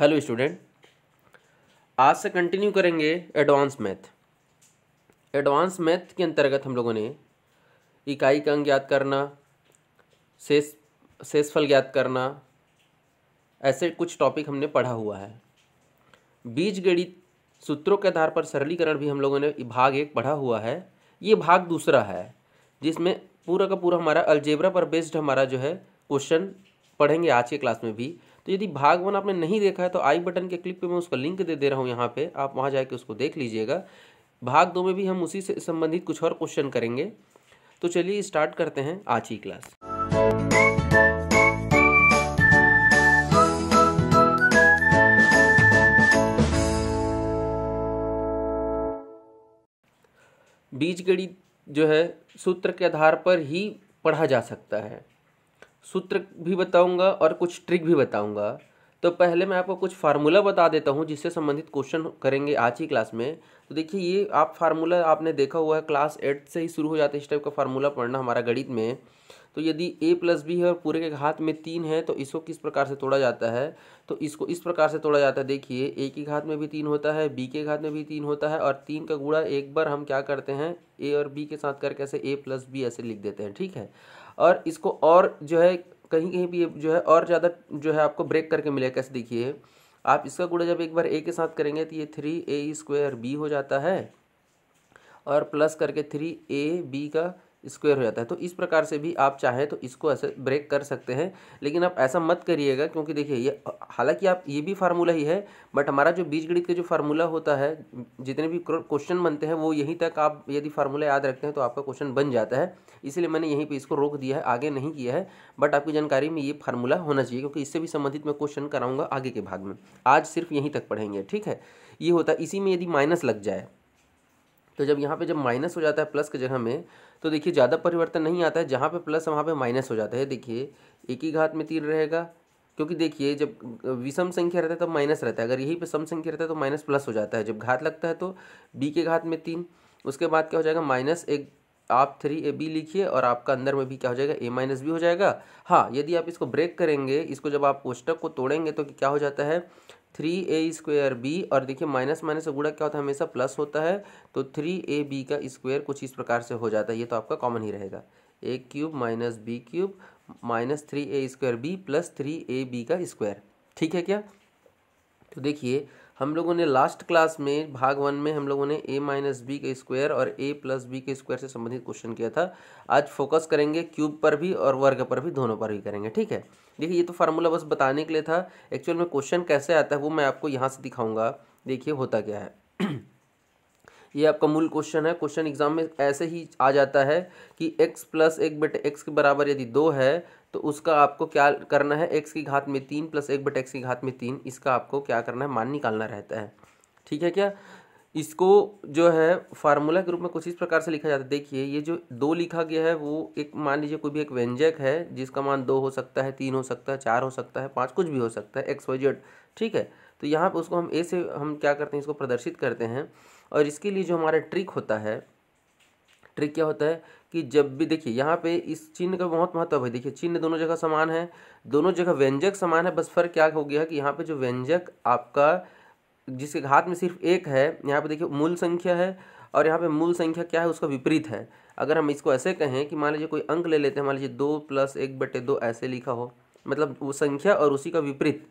hello student आज से continue करेंगे एडवांस मैथ एडवांस मैथ के अंतर्गत हम लोगों ने इकाई का अंग ज्ञात करना शेष शेषफल ज्ञात करना ऐसे कुछ टॉपिक हमने पढ़ा हुआ है बीज गणित सूत्रों के आधार पर सरलीकरण भी हम लोगों ने भाग एक पढ़ा हुआ है ये भाग दूसरा है जिसमें पूरा का पूरा हमारा अलजेबरा पर बेस्ड हमारा जो है क्वेश्चन पढ़ेंगे आज के क्लास में भी तो यदि भाग वन आपने नहीं देखा है तो आई बटन के क्लिक पे मैं उसका लिंक दे दे रहा हूँ यहाँ पे आप वहाँ जाके उसको देख लीजिएगा भाग दो में भी हम उसी से संबंधित कुछ और क्वेश्चन करेंगे तो चलिए स्टार्ट करते हैं आज की क्लास बीजगणित जो है सूत्र के आधार पर ही पढ़ा जा सकता है सूत्र भी बताऊंगा और कुछ ट्रिक भी बताऊंगा तो पहले मैं आपको कुछ फार्मूला बता देता हूँ जिससे संबंधित क्वेश्चन करेंगे आज ही क्लास में तो देखिए ये आप फार्मूला आपने देखा हुआ है क्लास एट से ही शुरू हो जाता है इस टाइप का फार्मूला पढ़ना हमारा गणित में तो यदि ए प्लस बी है और पूरे के घात में तीन है तो इसको किस प्रकार से तोड़ा जाता है तो इसको इस प्रकार से तोड़ा जाता है देखिए ए के घात में भी तीन होता है बी के घात में भी तीन होता है और तीन का गुड़ा एक बार हम क्या करते हैं ए और बी के साथ करके ऐसे ए प्लस बी ऐसे लिख देते हैं ठीक है और इसको और जो है कहीं कहीं भी जो है और ज़्यादा जो है आपको ब्रेक करके मिलेगा कैसे देखिए आप इसका गुड़ा जब एक बार ए के साथ करेंगे तो ये थ्री ए स्क्वायर बी हो जाता है और प्लस करके थ्री ए बी का स्क्वायर हो जाता है तो इस प्रकार से भी आप चाहें तो इसको ऐसे ब्रेक कर सकते हैं लेकिन आप ऐसा मत करिएगा क्योंकि देखिए ये हालांकि आप ये भी फार्मूला ही है बट हमारा जो बीज गणित का जो फार्मूला होता है जितने भी क्वेश्चन बनते हैं वो यहीं तक आप यदि फार्मूला याद रखते हैं तो आपका क्वेश्चन बन जाता है इसलिए मैंने यहीं पर इसको रोक दिया है आगे नहीं किया है बट आपकी जानकारी में ये फार्मूला होना चाहिए क्योंकि इससे भी संबंधित मैं क्वेश्चन कराऊंगा आगे के भाग में आज सिर्फ यहीं तक पढ़ेंगे ठीक है ये होता है इसी में यदि माइनस लग जाए तो जब यहाँ पे जब माइनस हो जाता है प्लस की जगह में तो देखिए ज़्यादा परिवर्तन नहीं आता है जहाँ पे प्लस वहाँ पे माइनस हो जाता है देखिए एक ही घात में तीन रहेगा क्योंकि देखिए जब विषम संख्या रहता है तब तो माइनस रहता है अगर यही पे सम संख्या रहता है तो माइनस प्लस हो जाता है जब घात लगता है तो बी के घात में तीन उसके बाद क्या हो जाएगा माइनस एक आप थ्री ए बी लिखिए और आपका अंदर में भी क्या हो जाएगा ए माइनस बी हो जाएगा हाँ यदि आप इसको ब्रेक करेंगे इसको जब आप कोष्टक को तोड़ेंगे तो क्या हो जाता है थ्री ए स्क्वायर बी और देखिए माइनस माइनस गुड़ा क्या होता है हमेशा प्लस होता है तो थ्री ए बी का स्क्वायर कुछ इस प्रकार से हो जाता है ये तो आपका कॉमन ही रहेगा A cube minus B cube minus three A square B plus three A B का स्क्वायर ठीक है क्या तो देखिए हम लोगों ने लास्ट क्लास में भाग वन में हम लोगों ने ए माइनस बी के स्क्वायर और ए प्लस बी के स्क्वायर से संबंधित क्वेश्चन किया था आज फोकस करेंगे क्यूब पर भी और वर्ग पर भी दोनों पर भी करेंगे ठीक है देखिए ये तो फार्मूला बस बताने के लिए था एक्चुअल में क्वेश्चन कैसे आता है वो मैं आपको यहाँ से दिखाऊँगा देखिए होता क्या है ये आपका मूल क्वेश्चन है क्वेश्चन एग्जाम में ऐसे ही आ जाता है कि x प्लस एक बटे एक्स के बराबर यदि दो है तो उसका आपको क्या करना है एक्स की घात में तीन प्लस एक बट एक्स की घात में तीन इसका आपको क्या करना है मान निकालना रहता है ठीक है क्या इसको जो है फार्मूला के रूप में कुछ इस प्रकार से लिखा जाता है देखिए ये जो दो लिखा गया है वो एक मान लीजिए कोई भी एक व्यंजक है जिसका मान दो हो सकता है तीन हो सकता है चार हो सकता है पाँच कुछ भी हो सकता है एक्स वाई जेड ठीक है तो यहाँ पर उसको हम ए से हम क्या करते हैं इसको प्रदर्शित करते हैं और इसके लिए जो हमारा ट्रिक होता है ट्रिक क्या होता है कि जब भी देखिए यहाँ पे इस चिन्ह का बहुत महत्व है देखिए चिन्ह दोनों जगह समान है दोनों जगह व्यंजक समान है बस फर्क क्या हो गया कि यहाँ पे जो व्यंजक आपका जिसके घात में सिर्फ एक है यहाँ पे देखिए मूल संख्या है और यहाँ पे मूल संख्या क्या है उसका विपरीत है अगर हम इसको ऐसे कहें कि मान लीजिए कोई अंक ले लेते हैं मान लीजिए दो प्लस एक बटे दो ऐसे लिखा हो मतलब वो संख्या और उसी का विपरीत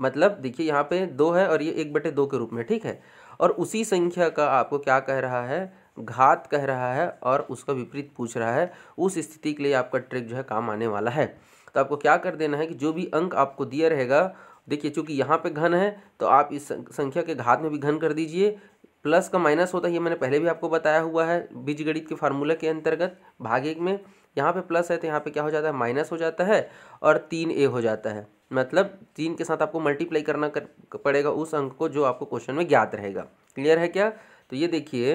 मतलब देखिए यहाँ पे दो है और ये एक बटे दो के रूप में ठीक है और उसी संख्या का आपको क्या कह रहा है घात कह रहा है और उसका विपरीत पूछ रहा है उस स्थिति के लिए आपका ट्रिक जो है काम आने वाला है तो आपको क्या कर देना है कि जो भी अंक आपको दिया रहेगा देखिए चूंकि यहाँ पे घन है तो आप इस संख्या के घात में भी घन कर दीजिए प्लस का माइनस होता है ये मैंने पहले भी आपको बताया हुआ है बीजगणित के फार्मूला के अंतर्गत भाग एक में यहाँ पे प्लस है तो यहाँ पे क्या हो जाता है माइनस हो जाता है और तीन ए हो जाता है मतलब तीन के साथ आपको मल्टीप्लाई करना कर पड़ेगा उस अंक को जो आपको क्वेश्चन में ज्ञात रहेगा क्लियर है क्या तो ये देखिए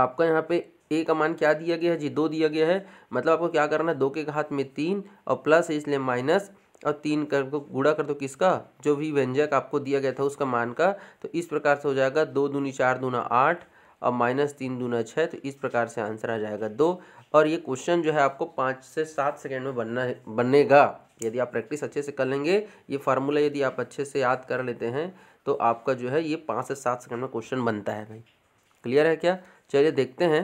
आपका यहाँ पे ए का मान क्या दिया गया है जी दो दिया गया है मतलब आपको क्या करना है दो के घात में तीन और प्लस है इसलिए माइनस और तीन कर दो गुड़ा कर दो किसका जो भी व्यंजक आपको दिया गया था उसका मान का तो इस प्रकार से हो जाएगा दो दूनी चार दूना आठ और माइनस तीन दूना छः तो इस प्रकार से आंसर आ जाएगा दो और ये क्वेश्चन जो है आपको पाँच से सात सेकेंड में बनना है बनेगा यदि आप प्रैक्टिस अच्छे से कर लेंगे ये फार्मूला यदि आप अच्छे से याद कर लेते हैं तो आपका जो है ये पाँच से सात सेकेंड में क्वेश्चन बनता है भाई क्लियर है क्या चलिए देखते हैं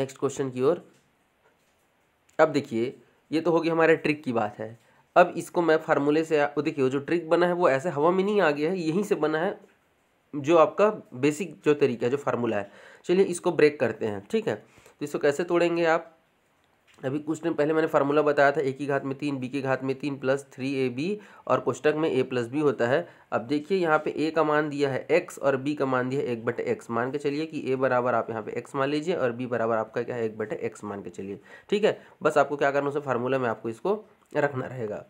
नेक्स्ट क्वेश्चन की ओर अब देखिए ये तो होगी हमारे ट्रिक की बात है अब इसको मैं फार्मूले से देखिए जो ट्रिक बना है वो ऐसे हवा में नहीं आ गया है यहीं से बना है जो आपका बेसिक जो तरीका है जो फार्मूला है चलिए इसको ब्रेक करते हैं ठीक है तो इसको कैसे तोड़ेंगे आप अभी कुछ टाइम पहले मैंने फार्मूला बताया था ए की घात में तीन बी की घात में तीन प्लस थ्री ए बी और कोष्टक में ए प्लस बी होता है अब देखिए यहाँ पे ए का मान दिया है एक्स और बी का मान दिया है एक बटे एक्स मान के चलिए कि ए बराबर आप यहाँ पे एक्स मान लीजिए और बी बराबर आपका क्या है एक बटे एक्स मान के चलिए ठीक है बस आपको क्या करना उसे फार्मूला में आपको इसको रखना रहेगा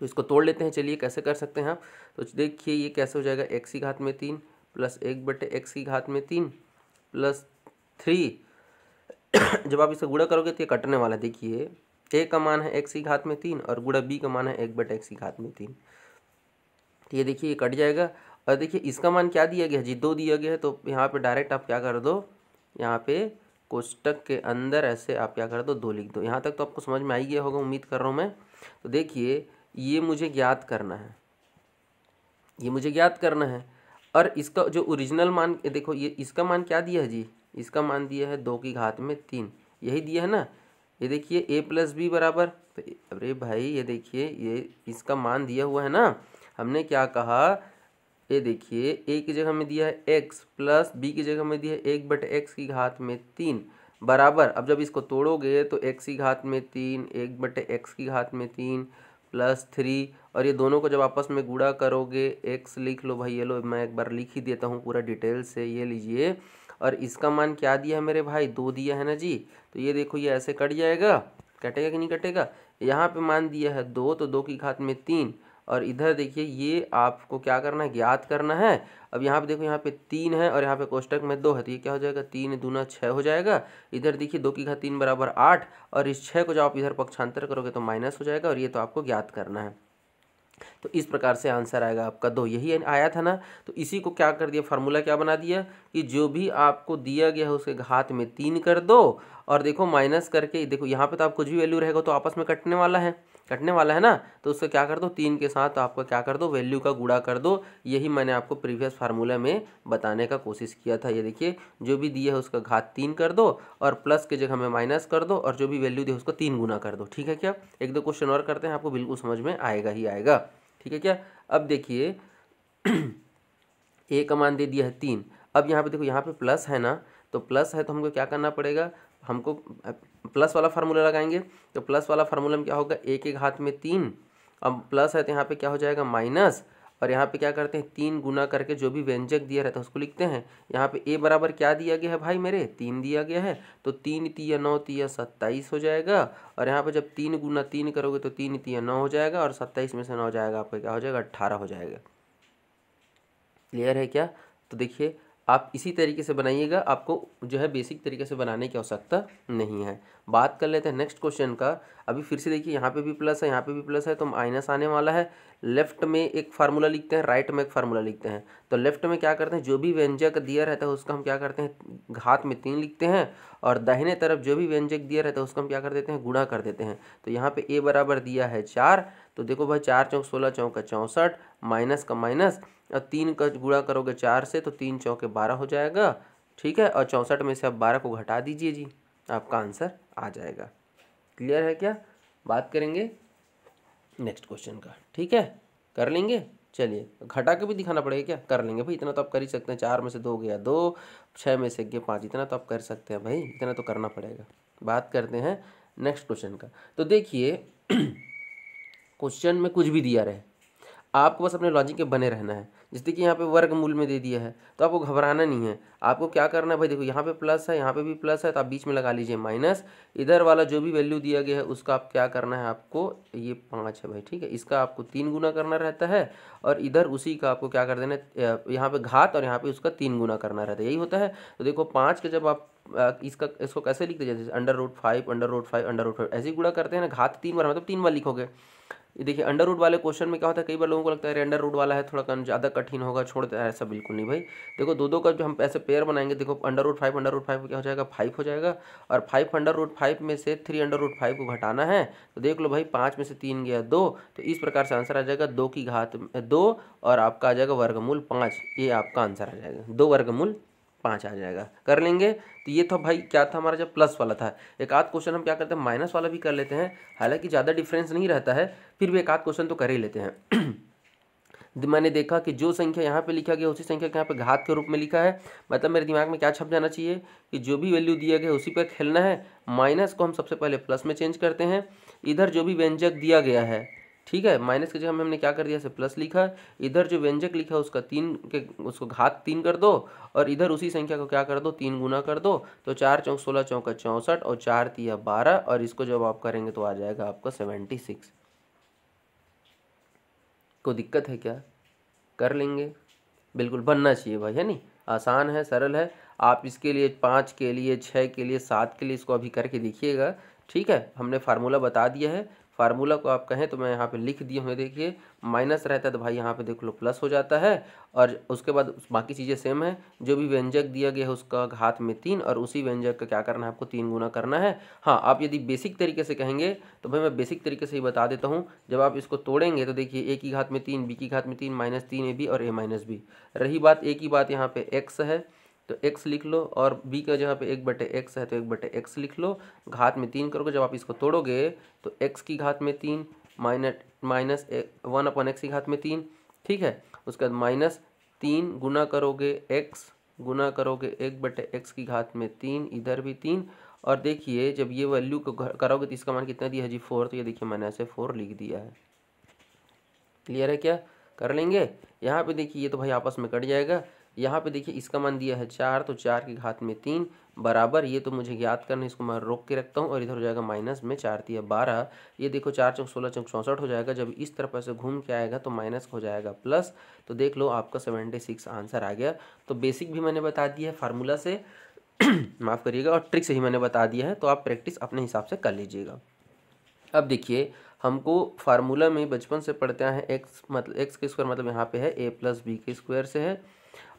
तो इसको तोड़ लेते हैं चलिए कैसे कर सकते हैं आप तो देखिए ये कैसे हो जाएगा एक्स की घात में तीन प्लस एक बटे एक्स की घात में तीन प्लस थ्री जब आप इसका गुड़ा करोगे तो ये कटने वाला देखिए ए का मान है एक्स की e घात में तीन और गुड़ा बी का मान है एक बट एक्स की e घात में तीन तो ये देखिए ये कट जाएगा और देखिए इसका मान क्या दिया गया है जी दो दिया गया है तो यहाँ पे डायरेक्ट आप क्या कर दो यहाँ पे कोष्टक के अंदर ऐसे आप क्या कर दो दो लिख दो यहाँ तक तो आपको समझ में आई गया होगा उम्मीद कर रहा हूँ मैं तो देखिए ये मुझे ज्ञात करना है ये मुझे ज्ञात करना है और इसका जो ओरिजिनल मान देखो ये इसका मान क्या दिया है जी इसका मान दिया है दो की घात में तीन यही दिया है ना ये देखिए ए प्लस बी बराबर तो अरे भाई ये देखिए ये इसका मान दिया हुआ है ना हमने क्या कहा ये देखिए ए की जगह में दिया है एक्स प्लस बी की जगह में दिया है एक बट एक्स की घात में तीन बराबर अब जब इसको तोड़ोगे तो एक्स की घात में तीन एक बट एक्स की घात में तीन प्लस थ्री और ये दोनों को जब आपस में गुड़ा करोगे एक्स लिख लो भाई ये लो मैं एक बार लिख ही देता हूँ पूरा डिटेल से ये लीजिए और इसका मान क्या दिया है मेरे भाई दो दिया है ना जी तो ये देखो ये ऐसे कट जाएगा कटेगा कि नहीं कटेगा यहाँ पे मान दिया है दो तो दो की घात में तीन और इधर देखिए ये आपको क्या करना है ज्ञात करना है अब यहाँ पे देखो यहाँ पे तीन है और यहाँ पे कोष्टक में दो है तो ये क्या हो जाएगा तीन दूना छः हो जाएगा इधर देखिए दो की घात तीन बराबर आठ और इस छः को जब आप इधर पक्षांतर करोगे तो माइनस हो जाएगा और ये तो आपको ज्ञात करना है तो इस प्रकार से आंसर आएगा आपका दो यही आया था ना तो इसी को क्या कर दिया फार्मूला क्या बना दिया कि जो भी आपको दिया गया है उसके घात में तीन कर दो और देखो माइनस करके देखो यहाँ पे तो आप कुछ भी वैल्यू रहेगा तो आपस में कटने वाला है कटने वाला है ना तो उसको क्या कर दो तीन के साथ आपको क्या कर दो वैल्यू का गुड़ा कर दो यही मैंने आपको प्रीवियस फार्मूला में बताने का कोशिश किया था ये देखिए जो भी दिया है उसका घात तीन कर दो और प्लस की जगह में माइनस कर दो और जो भी वैल्यू दी उसको तीन गुना कर दो ठीक है क्या एक दो क्वेश्चन और करते हैं आपको बिल्कुल समझ में आएगा ही आएगा ठीक है क्या अब देखिए ए का मान दे दिया है तीन अब यहाँ पे देखो यहाँ पे प्लस है ना तो प्लस है तो हमको क्या करना पड़ेगा हमको प्लस वाला फार्मूला लगाएंगे तो प्लस वाला फार्मूला में क्या होगा ए के घात में तीन अब प्लस है तो यहाँ पे क्या हो जाएगा माइनस और यहाँ पे क्या करते हैं तीन गुना करके जो भी व्यंजक दिया रहता है उसको लिखते हैं यहाँ पे ए बराबर क्या दिया गया है भाई मेरे तीन दिया गया है तो तीन तीया नौ तीया सत्ताईस हो जाएगा और यहाँ पे जब तीन गुना तीन करोगे तो तीन तीया नौ हो जाएगा और सत्ताईस में से नौ जाएगा आपका क्या हो जाएगा अट्ठारह हो जाएगा क्लियर है क्या तो देखिए आप इसी तरीके से बनाइएगा आपको जो है बेसिक तरीके से बनाने की आवश्यकता नहीं है बात कर लेते हैं नेक्स्ट क्वेश्चन का अभी फिर से देखिए यहाँ पे भी प्लस है यहाँ पे भी प्लस है तो माइनस आने वाला है लेफ्ट में एक फार्मूला लिखते हैं राइट में एक फार्मूला लिखते हैं तो लेफ्ट में क्या करते हैं जो भी व्यंजक दिया रहता है उसका हम क्या करते हैं घात में तीन लिखते हैं और दाहिने तरफ जो भी व्यंजक दिया रहता है उसका हम क्या कर देते हैं गुणा कर देते हैं तो यहाँ पे ए बराबर दिया है चार तो देखो भाई चार चौक सोलह चौक का चौंसठ माइनस का माइनस और तीन का गुणा करोगे चार से तो तीन चौके बारह हो जाएगा ठीक है और चौंसठ में से आप बारह को घटा दीजिए जी आपका आंसर आ जाएगा क्लियर है क्या बात करेंगे नेक्स्ट क्वेश्चन का ठीक है कर लेंगे चलिए घटा के भी दिखाना पड़ेगा क्या कर लेंगे भाई इतना तो आप कर ही सकते हैं चार में से दो गया दो छः में से गया पाँच इतना तो आप कर सकते हैं भाई इतना तो करना पड़ेगा बात करते हैं नेक्स्ट क्वेश्चन का तो देखिए क्वेश्चन में कुछ भी दिया रहे आपको बस अपने लॉजिक के बने रहना है जैसे कि यहाँ पे वर्ग मूल में दे दिया है तो आपको घबराना नहीं है आपको क्या करना है भाई देखो यहाँ पे प्लस है यहाँ पे भी प्लस है तो आप बीच में लगा लीजिए माइनस इधर वाला जो भी वैल्यू दिया गया है उसका आप क्या करना है आपको ये पाँच है भाई ठीक है इसका आपको तीन गुना करना रहता है और इधर उसी का आपको क्या कर देना है यहाँ पर घात और यहाँ पर उसका तीन गुना करना रहता है यही होता है तो देखो पाँच के जब आप इसका इसको कैसे लिखते जैसे under root five under root five under root five ऐसे ही गुणा करते हैं ना घात तीन बार मतलब तीन बार लिखोगे ये देखिए अंडर रूट वाले क्वेश्चन में क्या होता है कई बार लोगों को लगता है अरे अंडर रूट वाला है थोड़ा ज़्यादा कठिन होगा छोड़ देता है ऐसा बिल्कुल नहीं भाई देखो दो दो का जो हम ऐसे पेयर बनाएंगे देखो under root five under root five क्या हो जाएगा फाइव हो जाएगा और फाइव अंडर रूट फाइव में से थ्री अंडर रूट फाइव को घटाना है तो देख लो भाई पाँच में से तीन गया दो तो इस प्रकार से आंसर आ जाएगा दो की घात दो और आपका आ जाएगा वर्गमूल पाँच ये आपका आंसर आ जाएगा दो वर्गमूल पाँच आ जाएगा कर लेंगे तो ये था भाई क्या था हमारा जब प्लस वाला था एक आध क्वेश्चन हम क्या करते हैं माइनस वाला भी कर लेते हैं हालांकि ज़्यादा डिफरेंस नहीं रहता है फिर भी एक आध क्वेश्चन तो कर ही लेते हैं मैंने देखा कि जो संख्या यहाँ पे लिखा गया उसी संख्या के यहाँ पे घात के रूप में लिखा है मतलब मेरे दिमाग में क्या छप जाना चाहिए कि जो भी वैल्यू दिया गया उसी पर खेलना है माइनस को हम सबसे पहले प्लस में चेंज करते हैं इधर जो भी व्यंजक दिया गया है ठीक है माइनस की जगह में हमने क्या कर दिया से प्लस लिखा इधर जो व्यंजक लिखा उसका तीन के उसको घात तीन कर दो और इधर उसी संख्या को क्या कर दो तीन गुना कर दो तो चार चौक सोलह चौका चौंसठ और चार तिया बारह और इसको जब आप करेंगे तो आ जाएगा आपका सेवेंटी सिक्स को दिक्कत है क्या कर लेंगे बिल्कुल बनना चाहिए भाई है नहीं आसान है सरल है आप इसके लिए पाँच के लिए छः के लिए सात के लिए इसको अभी करके देखिएगा ठीक है हमने फार्मूला बता दिया है फार्मूला को आप कहें तो मैं यहाँ पे लिख दिए हुए देखिए माइनस रहता है तो भाई यहाँ पे देख लो प्लस हो जाता है और उसके बाद बाकी चीज़ें सेम है जो भी व्यंजक दिया गया है उसका घात में तीन और उसी व्यंजक का क्या करना है आपको तीन गुना करना है हाँ आप यदि बेसिक तरीके से कहेंगे तो भाई मैं बेसिक तरीके से ही बता देता हूँ जब आप इसको तोड़ेंगे तो देखिए ए की घात में तीन बी की घात में तीन माइनस तीन ए बी और ए माइनस बी रही बात ए की बात यहाँ पर एक्स है तो x लिख लो और b का जगह पे एक बटे एक्स है तो एक बटे एक्स लिख लो घात में तीन करोगे जब आप इसको तोड़ोगे तो x की घात में तीन minus minus one upon x की घात में तीन ठीक है उसके बाद माइनस तीन गुना करोगे x गुना करोगे एक बटे एक्स की घात में तीन इधर भी तीन और देखिए जब ये वैल्यू को करोगे तो इसका मान कितना दिया है जी फोर तो ये देखिए मैंने ऐसे फोर लिख दिया है क्लियर है क्या कर लेंगे यहाँ पे देखिए ये तो भाई आपस में कट जाएगा यहाँ पे देखिए इसका मान दिया है चार तो चार के घात में तीन बराबर ये तो मुझे याद करना इसको मैं रोक के रखता हूँ और इधर हो जाएगा माइनस में चार है बारह ये देखो चार चौक सोलह चौक चौंसठ हो जाएगा जब इस तरफ से घूम के आएगा तो माइनस हो जाएगा प्लस तो देख लो आपका सेवेंटी सिक्स आंसर आ गया तो बेसिक भी मैंने बता दिया है फार्मूला से माफ़ करिएगा और ट्रिक से ही मैंने बता दिया है तो आप प्रैक्टिस अपने हिसाब से कर लीजिएगा अब देखिए हमको फार्मूला में बचपन से पढ़ते हैं एक्स मतलब एक्स के स्क्वायर मतलब यहाँ पे है ए प्लस बी के स्क्वायर से है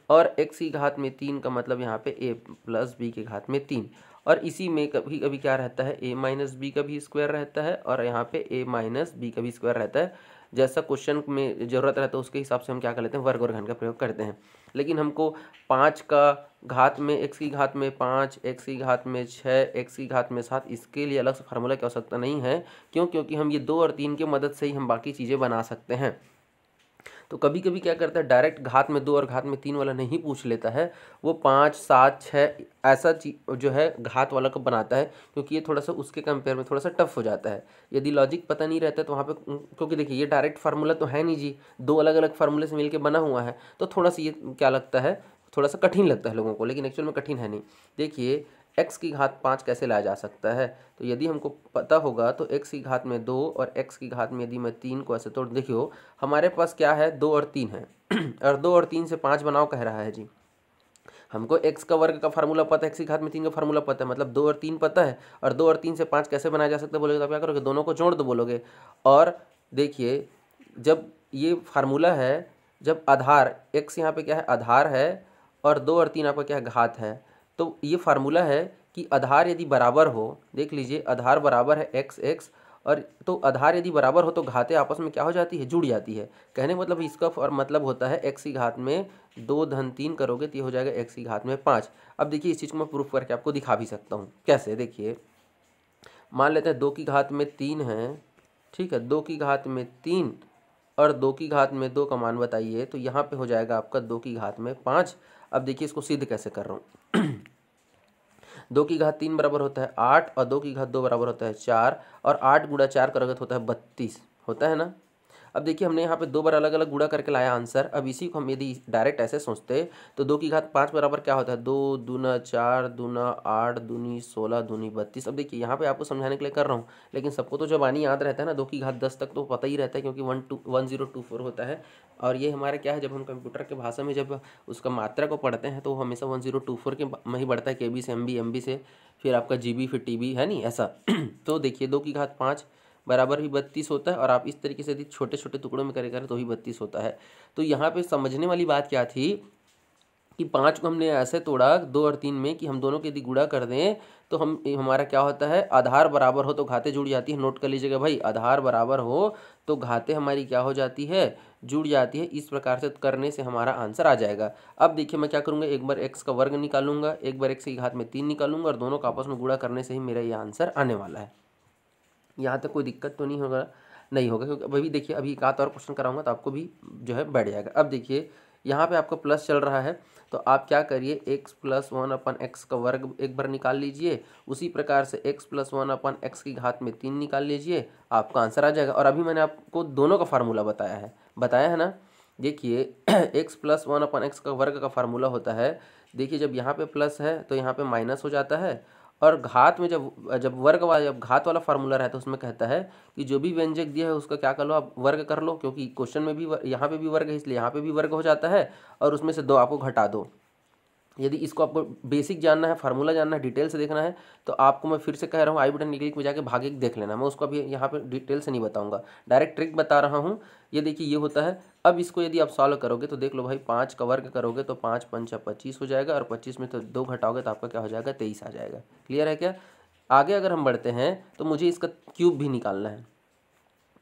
और एक्स की घात में तीन का मतलब यहाँ पे ए प्लस बी के घात में तीन और इसी में कभी कभी क्या रहता है ए माइनस बी का भी स्क्वायर रहता है और यहाँ पे ए माइनस बी का भी स्क्वायर रहता है जैसा क्वेश्चन में ज़रूरत रहता है उसके हिसाब से हम क्या कर लेते हैं वर्ग और घन का प्रयोग करते हैं लेकिन हमको पाँच का घात में एक्स की घात में पाँच एक्स की घात में छः एक्स की घात में सात इसके लिए अलग से फार्मूला की आवश्यकता नहीं है क्यों क्योंकि हम ये दो और तीन की मदद से ही हम बाकी चीज़ें बना सकते हैं तो कभी कभी क्या करता है डायरेक्ट घात में दो और घात में तीन वाला नहीं पूछ लेता है वो पाँच सात छः ऐसा जो है घात वाला को बनाता है क्योंकि ये थोड़ा सा उसके कंपेयर में थोड़ा सा टफ हो जाता है यदि लॉजिक पता नहीं रहता तो वहाँ पर क्योंकि देखिए ये डायरेक्ट फार्मूला तो है नहीं जी दो अलग अलग फार्मूले से मिलकर बना हुआ है तो थोड़ा सा ये क्या लगता है थोड़ा सा कठिन लगता है लोगों को लेकिन एक्चुअल में कठिन है नहीं देखिए एक्स की घात पाँच कैसे लाया जा सकता है तो यदि हमको पता होगा तो एक्स की घात में दो और एक्स की घात में यदि मैं तीन को ऐसे तोड़ देखियो हमारे पास क्या है दो और तीन है और दो और तीन से पाँच बनाओ कह रहा है जी हमको एक्स का वर्ग का फार्मूला पता है एक्स की घात में तीन का फार्मूला पता है मतलब दो और तीन पता है और दो और तीन से पाँच कैसे बनाया जा सकता है बोलोगे तो आप क्या करोगे दोनों को जोड़ दो बोलोगे और देखिए जब ये फार्मूला है जब आधार एक्स यहाँ पे क्या है आधार है और दो और तीन आपका क्या है घात है तो ये फार्मूला है कि आधार यदि बराबर हो देख लीजिए आधार बराबर है एक्स एक्स और तो आधार यदि बराबर हो तो घातें आपस में क्या हो जाती है जुड़ जाती है कहने मतलब इसका और मतलब होता है एक्स की घात में दो धन तीन करोगे तो ये हो जाएगा एक्स की घात में पाँच अब देखिए इस चीज़ को मैं प्रूफ करके आपको दिखा भी सकता हूँ कैसे देखिए मान लेते हैं दो की घात में तीन है ठीक है दो की घात में तीन और दो की घात में दो का मान बताइए तो यहाँ पर हो जाएगा आपका दो की घात में पाँच अब देखिए इसको सिद्ध कैसे कर रहा हूँ दो की घात तीन बराबर होता है आठ और दो की घात दो बराबर होता है चार और आठ गुणा चार का रगत होता है बत्तीस होता है ना अब देखिए हमने यहाँ पे दो बार अलग अलग गुड़ा करके लाया आंसर अब इसी को हम यदि डायरेक्ट ऐसे सोचते तो दो की घात पाँच बराबर क्या होता है दो दूना चार दूना आठ दूनी सोलह दूनी बत्तीस अब देखिए यहाँ पे आपको समझाने के लिए कर रहा हूँ लेकिन सबको तो जब आनी याद रहता है ना दो की घात दस तक तो पता ही रहता है क्योंकि one two one zero two four होता है और ये हमारे क्या है जब हम कंप्यूटर के भाषा में जब उसका मात्रा को पढ़ते हैं तो वो हमेशा वन जीरो टू फोर के में ही बढ़ता है के बी से एम बी एम बी से फिर आपका जी बी फिर टी बी है नहीं ऐसा तो देखिए दो की घात पाँच बराबर ही बत्तीस होता है और आप इस तरीके से यदि छोटे छोटे टुकड़ों में करें तो ही बत्तीस होता है तो यहाँ पर समझने वाली बात क्या थी कि पाँच को हमने ऐसे तोड़ा दो और तीन में कि हम दोनों के यदि गुड़ा कर दें तो हम हमारा क्या होता है आधार बराबर हो तो घाते जुड़ जाती है नोट कर लीजिएगा भाई आधार बराबर हो तो घाते हमारी क्या हो जाती है जुड़ जाती है इस प्रकार से करने से हमारा आंसर आ जाएगा अब देखिए मैं क्या करूँगा एक बार एक्स का वर्ग निकालूंगा एक बार एक्स की घात में तीन निकालूंगा और दोनों का आपस में गुड़ा करने से ही मेरा ये आंसर आने वाला है यहाँ तक कोई दिक्कत तो नहीं होगा नहीं होगा क्योंकि अभी देखिए अभी एक आध और क्वेश्चन कराऊंगा तो आपको भी जो है बैठ जाएगा अब देखिए यहाँ पे आपको प्लस चल रहा है तो आप क्या करिए x plus one upon x का वर्ग एक बार निकाल लीजिए उसी प्रकार से x plus one upon x की घात में तीन निकाल लीजिए आपका आंसर आ जाएगा और अभी मैंने आपको दोनों का फार्मूला बताया है बताया है ना देखिए x plus one upon x का वर्ग का फार्मूला होता है देखिए जब यहाँ पे प्लस है तो यहाँ पे माइनस हो जाता है और घात में जब जब वर्ग वाला जब घात वाला फार्मूला रहता है तो उसमें कहता है कि जो भी व्यंजक दिया है उसका क्या कर लो आप वर्ग कर लो क्योंकि क्वेश्चन में भी यहाँ पे भी वर्ग है इसलिए यहाँ पे भी वर्ग हो जाता है और उसमें से दो आपको घटा दो यदि इसको आपको बेसिक जानना है फार्मूला जानना है डिटेल से देखना है तो आपको मैं फिर से कह रहा हूँ आई बटन क्लिक में जाके भाग एक देख लेना मैं उसको अभी यहाँ पे डिटेल से नहीं बताऊँगा डायरेक्ट ट्रिक बता रहा हूँ ये देखिए ये होता है अब इसको यदि आप सॉल्व करोगे तो देख लो भाई पाँच का वर्ग करोगे तो पाँच पंचा पच्चीस हो जाएगा और पच्चीस में तो दो घटाओगे तो आपका क्या हो जाएगा तेईस आ जाएगा क्लियर है क्या आगे अगर हम बढ़ते हैं तो मुझे इसका क्यूब भी निकालना है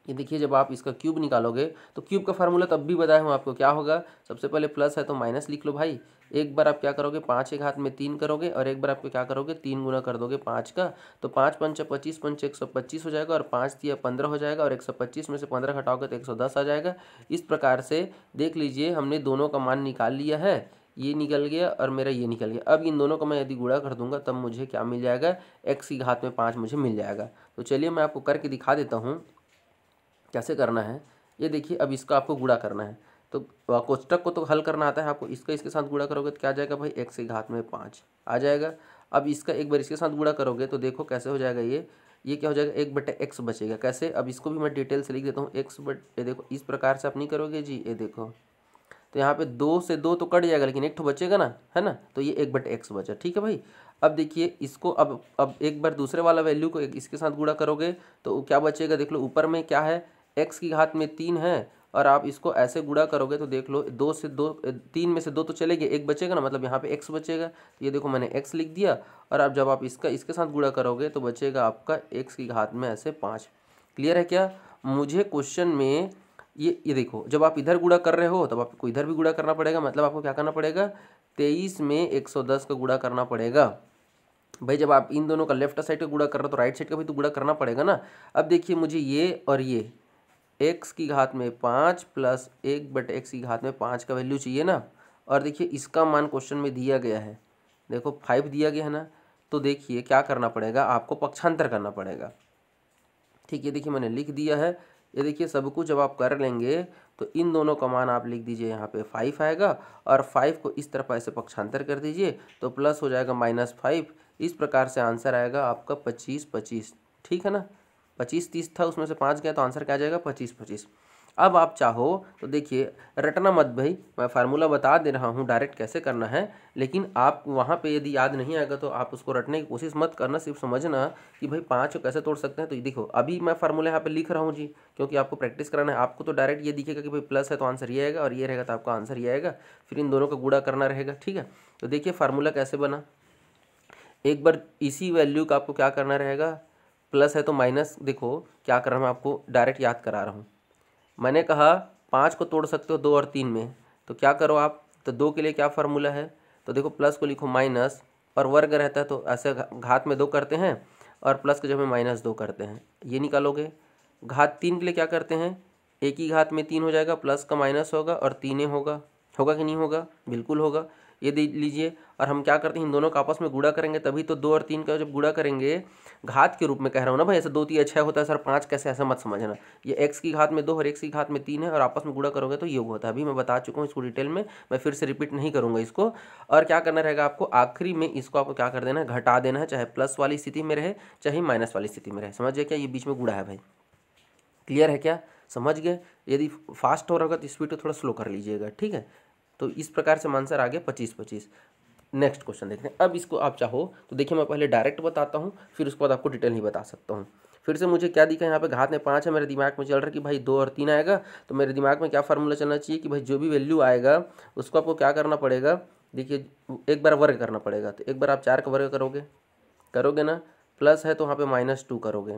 ये देखिए जब आप इसका क्यूब निकालोगे तो क्यूब का फार्मूला तब भी बताया हूँ आपको क्या होगा सबसे पहले प्लस है तो माइनस लिख लो भाई एक बार आप क्या करोगे पाँच एक हाथ में तीन करोगे और एक बार आपको क्या करोगे तीन गुना कर दोगे पाँच का तो पाँच पंच पच्चीस पंच एक सौ पच्चीस हो जाएगा और पाँच दिया पंद्रह हो जाएगा और एक सौ पच्चीस में से पंद्रह घटाओगे तो एक सौ दस आ जाएगा इस प्रकार से देख लीजिए हमने दोनों का मान निकाल लिया है ये निकल गया और मेरा ये निकल गया अब इन दोनों का मैं यदि गुड़ा कर दूंगा तब मुझे क्या मिल जाएगा एक्स की घात में पाँच मुझे मिल जाएगा तो चलिए मैं आपको करके दिखा देता हूँ कैसे करना है ये देखिए अब इसका आपको गुड़ा करना है तो कोष्टक को तो हल करना आता है आपको इसका इसके साथ गुड़ा करोगे तो क्या आ जाएगा भाई एक से घात में पाँच आ जाएगा अब इसका एक बार इसके साथ गुड़ा करोगे तो देखो कैसे हो जाएगा ये ये क्या हो जाएगा एक बटे एक्स बचेगा कैसे अब इसको भी मैं डिटेल से लिख देता हूँ एक्स बट ये देखो इस प्रकार से आप नहीं करोगे जी ये देखो तो यहाँ पे दो से दो तो कट जाएगा लेकिन एक तो बचेगा ना है ना तो ये एक बट एक्स बचा ठीक है भाई अब देखिए इसको अब अब एक बार दूसरे वाला वैल्यू को इसके साथ गुड़ा करोगे तो क्या बचेगा देख लो ऊपर में क्या है एक्स की घात में तीन है और आप इसको ऐसे गुड़ा करोगे तो देख लो दो से दो तीन में से दो तो चले गए एक बचेगा ना मतलब यहाँ पे एक्स बचेगा तो ये देखो मैंने एक्स लिख दिया और आप जब आप इसका इसके साथ गुड़ा करोगे तो बचेगा आपका एक्स की घात में ऐसे पाँच क्लियर है क्या मुझे क्वेश्चन में ये ये देखो जब आप इधर गुड़ा कर रहे हो तब आपको इधर भी गुड़ा करना पड़ेगा मतलब आपको क्या करना पड़ेगा तेईस में एक सौ दस का गुड़ा करना पड़ेगा भाई जब आप इन दोनों का लेफ्ट साइड का गुड़ा कर रहे हो तो राइट साइड का भी तो गुड़ा करना पड़ेगा ना अब देखिए मुझे ये और ये एक्स की घात में पाँच प्लस एक बट एक्स की घात में पाँच का वैल्यू चाहिए ना और देखिए इसका मान क्वेश्चन में दिया गया है देखो फाइव दिया गया है ना तो देखिए क्या करना पड़ेगा आपको पक्षांतर करना पड़ेगा ठीक है देखिए मैंने लिख दिया है ये देखिए सब कुछ जब आप कर लेंगे तो इन दोनों का मान आप लिख दीजिए यहाँ पे फाइव आएगा और फाइव को इस तरफ ऐसे पक्षांतर कर दीजिए तो प्लस हो जाएगा माइनस फाइव इस प्रकार से आंसर आएगा आपका पच्चीस पच्चीस ठीक है ना पच्चीस तीस था उसमें से पाँच गया तो आंसर क्या आ जाएगा पच्चीस पच्चीस अब आप चाहो तो देखिए रटना मत भाई मैं फार्मूला बता दे रहा हूँ डायरेक्ट कैसे करना है लेकिन आप वहाँ पे यदि याद नहीं आएगा तो आप उसको रटने की कोशिश मत करना सिर्फ समझना कि भाई पाँच को कैसे तोड़ सकते हैं तो देखो अभी मैं फार्मूला यहाँ पे लिख रहा हूँ जी क्योंकि आपको प्रैक्टिस कराना है आपको तो डायरेक्ट ये दिखेगा कि भाई प्लस है तो आंसर ये आएगा और ये रहेगा तो आपका आंसर ये आएगा फिर इन दोनों का गुड़ा करना रहेगा ठीक है तो देखिए फार्मूला कैसे बना एक बार इसी वैल्यू का आपको क्या करना रहेगा प्लस है तो माइनस देखो क्या कर रहा हूँ मैं आपको डायरेक्ट याद करा रहा हूँ मैंने कहा पाँच को तोड़ सकते हो दो और तीन में तो क्या करो आप तो दो के लिए क्या फार्मूला है तो देखो प्लस को लिखो माइनस और वर्ग रहता है तो ऐसे घात में दो करते हैं और प्लस के जब में माइनस दो करते हैं ये निकालोगे घात तीन के लिए क्या करते हैं एक ही घात में तीन हो जाएगा प्लस का माइनस होगा और ही होगा होगा कि नहीं होगा बिल्कुल होगा ये दे लीजिए और हम क्या करते हैं इन दोनों का आपस में गुड़ा करेंगे तभी तो दो और तीन का जब गुड़ा करेंगे घात के रूप में कह रहा हूँ ना भाई ऐसे दो तीन छः होता है सर पाँच कैसे ऐसा मत समझना ये एक्स की घात में दो और एक्स की घात में तीन है और आपस में गुड़ा करोगे तो ये होता है अभी मैं बता चुका हूँ इसको डिटेल में मैं फिर से रिपीट नहीं करूँगा इसको और क्या करना रहेगा आपको आखिरी में इसको आपको क्या कर देना है घटा देना है चाहे प्लस वाली स्थिति में रहे चाहे माइनस वाली स्थिति में रहे समझिए क्या ये बीच में गुड़ा है भाई क्लियर है क्या समझ गए यदि फास्ट हो रहा होगा तो स्पीड को थोड़ा स्लो कर लीजिएगा ठीक है तो इस प्रकार से मानसर आ गया पच्चीस पच्चीस नेक्स्ट क्वेश्चन देखते हैं अब इसको आप चाहो तो देखिए मैं पहले डायरेक्ट बताता हूँ फिर उसके बाद आपको डिटेल नहीं बता सकता हूँ फिर से मुझे क्या दिखा यहाँ पे घात में पाँच है मेरे दिमाग में चल रहा है कि भाई दो और तीन आएगा तो मेरे दिमाग में क्या फार्मूला चलना चाहिए कि भाई जो भी वैल्यू आएगा उसको आपको क्या करना पड़ेगा देखिए एक बार वर्ग करना पड़ेगा तो एक बार आप चार का वर्ग करोगे करोगे ना प्लस है तो वहाँ पर माइनस टू करोगे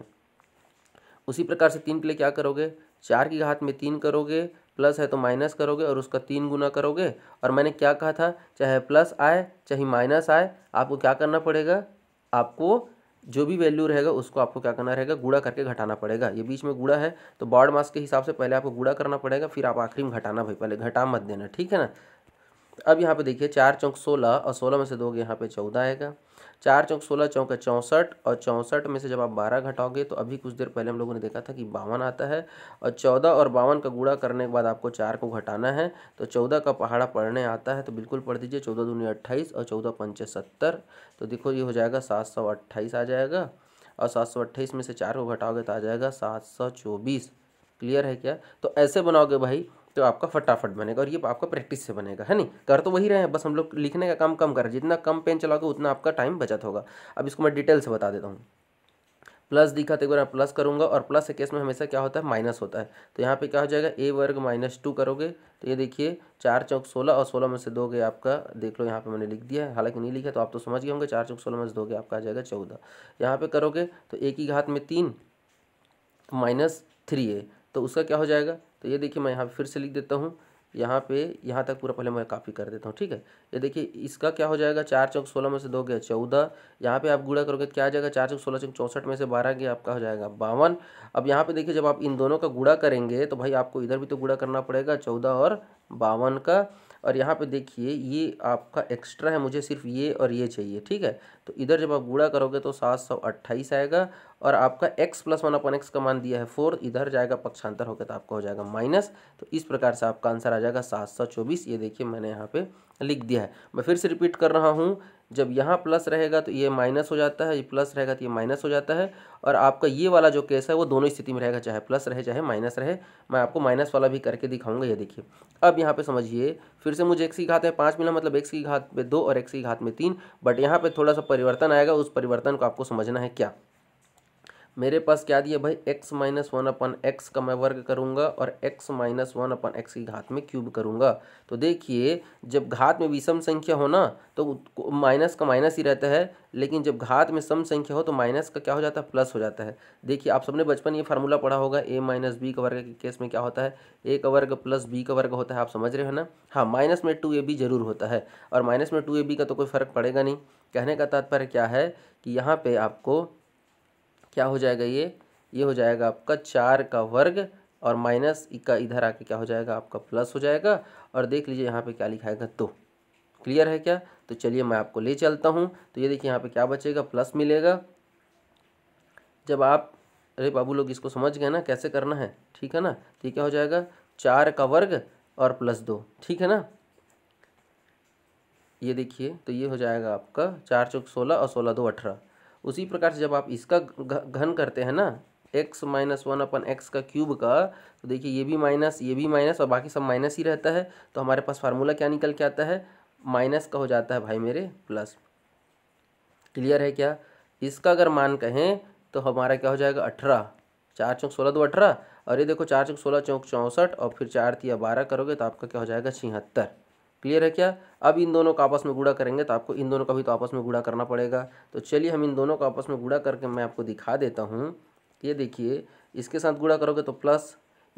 उसी प्रकार से तीन के लिए क्या करोगे चार की घात में तीन करोगे प्लस है तो माइनस करोगे और उसका तीन गुना करोगे और मैंने क्या कहा था चाहे प्लस आए चाहे माइनस आए आपको क्या करना पड़ेगा आपको जो भी वैल्यू रहेगा उसको आपको क्या करना रहेगा गुड़ा करके घटाना पड़ेगा ये बीच में गुड़ा है तो बॉड मास के हिसाब से पहले आपको गुड़ा करना पड़ेगा फिर आप आखिरी में घटाना भाई पहले घटा मत देना ठीक है ना अब यहाँ पे देखिए चार चौक सोलह और सोलह में से दोगे यहाँ पे चौदह आएगा चार चौक सोलह चौक चौंसठ और चौंसठ में से जब आप बारह घटाओगे तो अभी कुछ देर पहले हम लोगों ने देखा था कि बावन आता है और चौदह और बावन का गुड़ा करने के बाद आपको चार को घटाना है तो चौदह का पहाड़ा पढ़ने आता है तो बिल्कुल पढ़ दीजिए चौदह दूनी अट्ठाईस और चौदह पंचे सत्तर तो देखो ये हो जाएगा सात सौ अट्ठाईस आ जाएगा और सात सौ अट्ठाईस में से चार को घटाओगे तो आ जाएगा सात सौ चौबीस क्लियर है क्या तो ऐसे बनाओगे भाई तो आपका फटाफट बनेगा और ये आपका प्रैक्टिस से बनेगा है नहीं कर तो वही रहे हैं बस हम लोग लिखने का काम कम कर रहे हैं जितना कम पेन चलाओगे उतना आपका टाइम बचत होगा अब इसको मैं डिटेल से बता देता हूँ प्लस दिखा तो एक बार मैं प्लस करूँगा और प्लस के केस में हमेशा क्या होता है माइनस होता है तो यहाँ पे क्या हो जाएगा ए वर्ग माइनस टू करोगे तो ये देखिए चार चौक सोलह और सोलह में से दो गए आपका देख लो यहाँ पे मैंने लिख दिया है हालांकि नहीं लिखा तो आप तो समझ गए होंगे चार चौक सोलह में से दो गए आपका आ जाएगा चौदह यहाँ पर करोगे तो एक ही घात में तीन माइनस थ्री ए तो उसका क्या हो जाएगा तो ये देखिए मैं यहाँ फिर से लिख देता हूँ यहाँ पे यहाँ तक पूरा पहले मैं कॉपी कर देता हूँ ठीक है ये देखिए इसका क्या हो जाएगा चार चौक सोलह में से दो गया चौदह यहाँ पे आप गुड़ा करोगे तो क्या आ जाएगा चार चौक सोलह चौक चौंसठ में से बारह गया आपका हो जाएगा बावन अब यहाँ पे देखिए जब आप इन दोनों का गुड़ा करेंगे तो भाई आपको इधर भी तो गुड़ा करना पड़ेगा चौदह और बावन का और यहाँ पे देखिए ये आपका एक्स्ट्रा है मुझे सिर्फ ये और ये चाहिए ठीक है तो इधर जब आप गुड़ा करोगे तो सात सौ अट्ठाईस आएगा और आपका x plus one upon x का मान दिया है फोर इधर जाएगा पक्षांतर होकर तो आपका हो जाएगा माइनस तो इस प्रकार से आपका आंसर आ जाएगा सात सौ चौबीस ये देखिए मैंने यहाँ पे लिख दिया है मैं फिर से रिपीट कर रहा हूँ जब यहाँ प्लस रहेगा तो ये माइनस हो जाता है ये प्लस रहेगा तो ये माइनस हो जाता है और आपका ये वाला जो केस है वो दोनों स्थिति में रहेगा चाहे प्लस रहे चाहे माइनस रहे मैं आपको माइनस वाला भी करके दिखाऊंगा ये देखिए अब यहाँ पे समझिए फिर से मुझे एक्स की घात में पाँच मिला मतलब एक्स की घात में दो और एक्स की घात में तीन बट यहाँ पर थोड़ा सा परिवर्तन आएगा उस परिवर्तन को आपको समझना है क्या मेरे पास क्या दिया भाई x minus one upon x का मैं वर्ग करूँगा और x minus one upon x की घात में क्यूब करूँगा तो देखिए जब घात में विषम संख्या हो ना तो माइनस का माइनस ही रहता है लेकिन जब घात में सम संख्या हो तो माइनस का क्या हो जाता है प्लस हो जाता है देखिए आप सबने बचपन ये फार्मूला पढ़ा होगा ए माइनस बी का वर्ग के केस में क्या होता है ए का वर्ग प्लस बी का वर्ग होता है आप समझ रहे हो ना हाँ माइनस में टू ए बी ज़रूर होता है और माइनस में टू ए बी का तो कोई फ़र्क पड़ेगा नहीं कहने का तात्पर्य क्या है कि यहाँ पर आपको क्या हो जाएगा ये ये हो जाएगा आपका चार का वर्ग और माइनस का इधर आके क्या हो जाएगा आपका प्लस हो जाएगा और देख लीजिए यहाँ पे क्या लिखाएगा दो क्लियर है क्या तो चलिए मैं आपको ले चलता हूँ तो ये देखिए यहाँ पे क्या बचेगा प्लस मिलेगा जब आप अरे बाबू लोग इसको समझ गए ना कैसे करना है ठीक है ना तो क्या हो जाएगा चार का वर्ग और प्लस दो ठीक है ना ये देखिए तो ये हो जाएगा आपका चार चौक सोलह और सोलह दो अठारह उसी प्रकार से जब आप इसका घन करते हैं ना x minus one upon x का क्यूब का तो देखिए ये भी माइनस ये भी माइनस और बाकी सब माइनस ही रहता है तो हमारे पास फार्मूला क्या निकल के आता है माइनस का हो जाता है भाई मेरे प्लस क्लियर है क्या इसका अगर मान कहें तो हमारा क्या हो जाएगा अठारह चार चौक सोलह दो अठारह और ये देखो चार चौक सोलह चौक चौंसठ और फिर चार या बारह करोगे तो आपका क्या हो जाएगा छिहत्तर क्लियर है क्या अब इन दोनों का आपस में गुड़ा करेंगे तो आपको इन दोनों का भी तो आपस में गुड़ा करना पड़ेगा तो चलिए हम इन दोनों का आपस में गुड़ा करके मैं आपको दिखा देता हूँ ये देखिए इसके साथ गुड़ा करोगे तो प्लस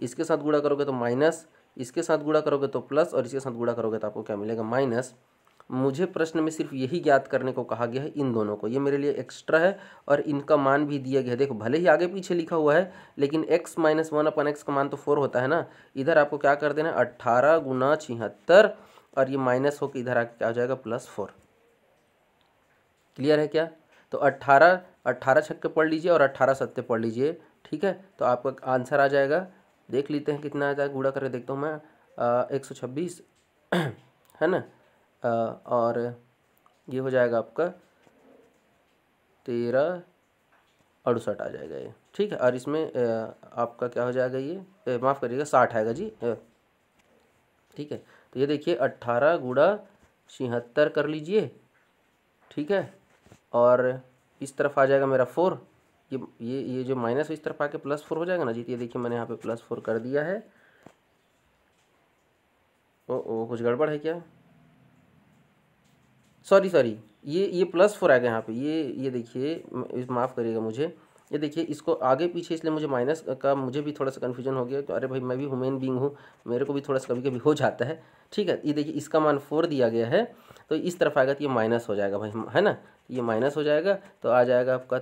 इसके साथ गुड़ा करोगे तो माइनस इसके साथ गुड़ा करोगे तो प्लस और इसके साथ गुड़ा करोगे तो आपको क्या मिलेगा माइनस मुझे प्रश्न में सिर्फ यही ज्ञात करने को कहा गया है इन दोनों को ये मेरे लिए एक्स्ट्रा है और इनका मान भी दिया गया है देखो भले ही आगे पीछे लिखा हुआ है लेकिन x minus one upon x का मान तो फोर होता है ना इधर आपको क्या कर देना है अट्ठारह गुना छिहत्तर और ये माइनस होकर इधर आके क्या हो जाएगा प्लस फोर क्लियर है क्या तो अट्ठारह अट्ठारह छक्के पढ़ लीजिए और अट्ठारह सत्ते पढ़ लीजिए ठीक है तो आपका आंसर आ जाएगा देख लेते हैं कितना आ जाएगा गुड़ा करके देखता हूँ मैं एक सौ छब्बीस है ना आ, और ये हो जाएगा आपका तेरह अड़सठ आ जाएगा ये ठीक है और इसमें आपका क्या हो जाएगा ये माफ़ करिएगा साठ आएगा जी ठीक है तो ये देखिए अट्ठारह गुड़ा छिहत्तर कर लीजिए ठीक है और इस तरफ आ जाएगा मेरा फोर ये ये ये जो माइनस इस तरफ आके प्लस फोर हो जाएगा ना जी तो ये देखिए मैंने यहाँ पे प्लस फोर कर दिया है ओ ओ कुछ गड़बड़ है क्या सॉरी सॉरी ये ये प्लस फोर आ गया यहाँ पे ये ये देखिए माफ़ करिएगा मुझे ये देखिए इसको आगे पीछे इसलिए मुझे माइनस का मुझे भी थोड़ा सा कन्फ्यूजन हो गया कि तो अरे भाई मैं भी ह्यूमन बींग हूँ मेरे को भी थोड़ा सा कभी कभी हो जाता है ठीक है ये देखिए इसका मान फोर दिया गया है तो इस तरफ आएगा तो ये माइनस हो जाएगा भाई है ना ये माइनस हो जाएगा तो आ जाएगा आपका